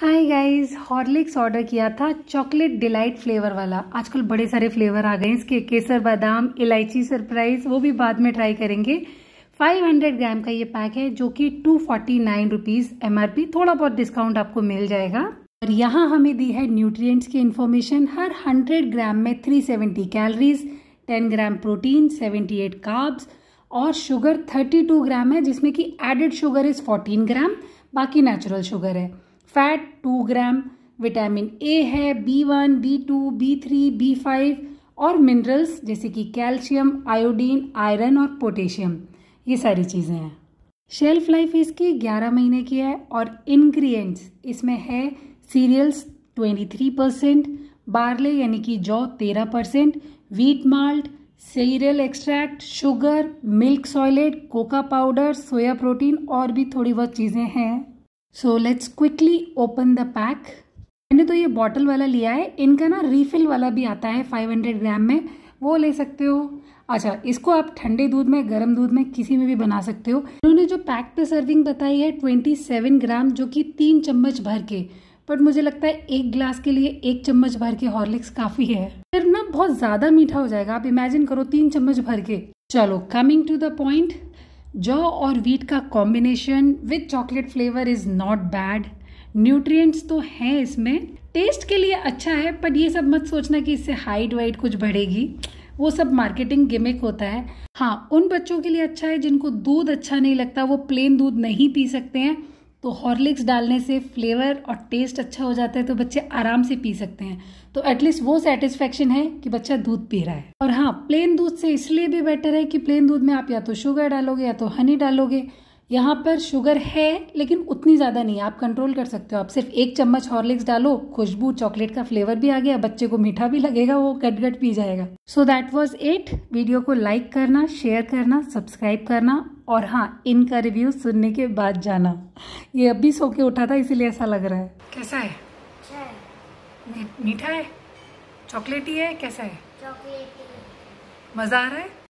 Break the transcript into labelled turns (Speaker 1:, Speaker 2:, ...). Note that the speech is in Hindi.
Speaker 1: हाय गाइस हॉर्लिक्स ऑर्डर किया था चॉकलेट डिलाइट फ्लेवर वाला आजकल बड़े सारे फ्लेवर आ गए इसके केसर बादाम इलायची सरप्राइज वो भी बाद में ट्राई करेंगे 500 ग्राम का ये पैक है जो कि टू फोर्टी नाइन रुपीज़ एम थोड़ा बहुत डिस्काउंट आपको मिल जाएगा और यहाँ हमें दी है न्यूट्रिएंट्स की इन्फॉर्मेशन हर 100 ग्राम में 370 कैलोरीज 10 ग्राम प्रोटीन 78 काब्स और शुगर 32 ग्राम है जिसमें कि एडेड शुगर इज़ 14 ग्राम बाकी नेचुरल शुगर है fat two gram vitamin A है B one B two B three B five और मिनरल्स जैसे कि कैल्शियम आयोडीन आयरन और पोटेशियम ये सारी चीज़ें हैं शेल्फ लाइफ इसकी 11 महीने की है और इंग्रेडिएंट्स इसमें है सीरियल्स 23 परसेंट बार्ले यानी कि जौ 13 percent wheat malt cereal extract sugar milk solids cocoa powder soya protein और भी थोड़ी बहुत चीज़ें हैं so let's quickly open the pack मैंने तो ये बॉटल वाला लिया है इनका ना रीफिल वाला भी आता है 500 ग्राम में वो ले सकते हो अच्छा इसको आप ठंडे दूध में गर्म दूध में किसी में भी बना सकते हो इन्होंने जो पैक पे सर्विंग बताई है 27 ग्राम जो कि तीन चम्मच भर के बट मुझे लगता है एक ग्लास के लिए एक चम्मच भर के हॉर्लिक्स काफ़ी है फिर ना बहुत ज़्यादा मीठा हो जाएगा आप इमेजिन करो तीन चम्मच भर के चलो कमिंग टू द पॉइंट जौ और वीट का combination with chocolate flavour is not bad nutrients तो हैं इसमें टेस्ट के लिए अच्छा है पर ये सब मत सोचना कि इससे हाइट वाइट कुछ बढ़ेगी वो सब मार्केटिंग गिमिक होता है हाँ उन बच्चों के लिए अच्छा है जिनको दूध अच्छा नहीं लगता वो प्लेन दूध नहीं पी सकते हैं तो हॉर्लिक्स डालने से फ्लेवर और टेस्ट अच्छा हो जाता है तो बच्चे आराम से पी सकते हैं तो एटलीस्ट वो सेटिस्फेक्शन है कि बच्चा दूध पी रहा है और हाँ प्लेन दूध से इसलिए भी बेटर है कि प्लेन दूध में आप या तो शुगर डालोगे या तो हनी डालोगे यहाँ पर शुगर है लेकिन उतनी ज़्यादा नहीं आप कंट्रोल कर सकते हो आप सिर्फ एक चम्मच हॉर्लिक्स डालो खुशबू चॉकलेट का फ्लेवर भी आ गया बच्चे को मीठा भी लगेगा वो गट गट पी जाएगा so that was it video को लाइक करना शेयर करना सब्सक्राइब करना और हाँ इनका रिव्यू सुनने के बाद जाना ये अभी सो के उठा था इसीलिए ऐसा लग रहा है कैसा है अच्छा मीठा है चॉकलेटी है कैसा है मज़ा आ रहा है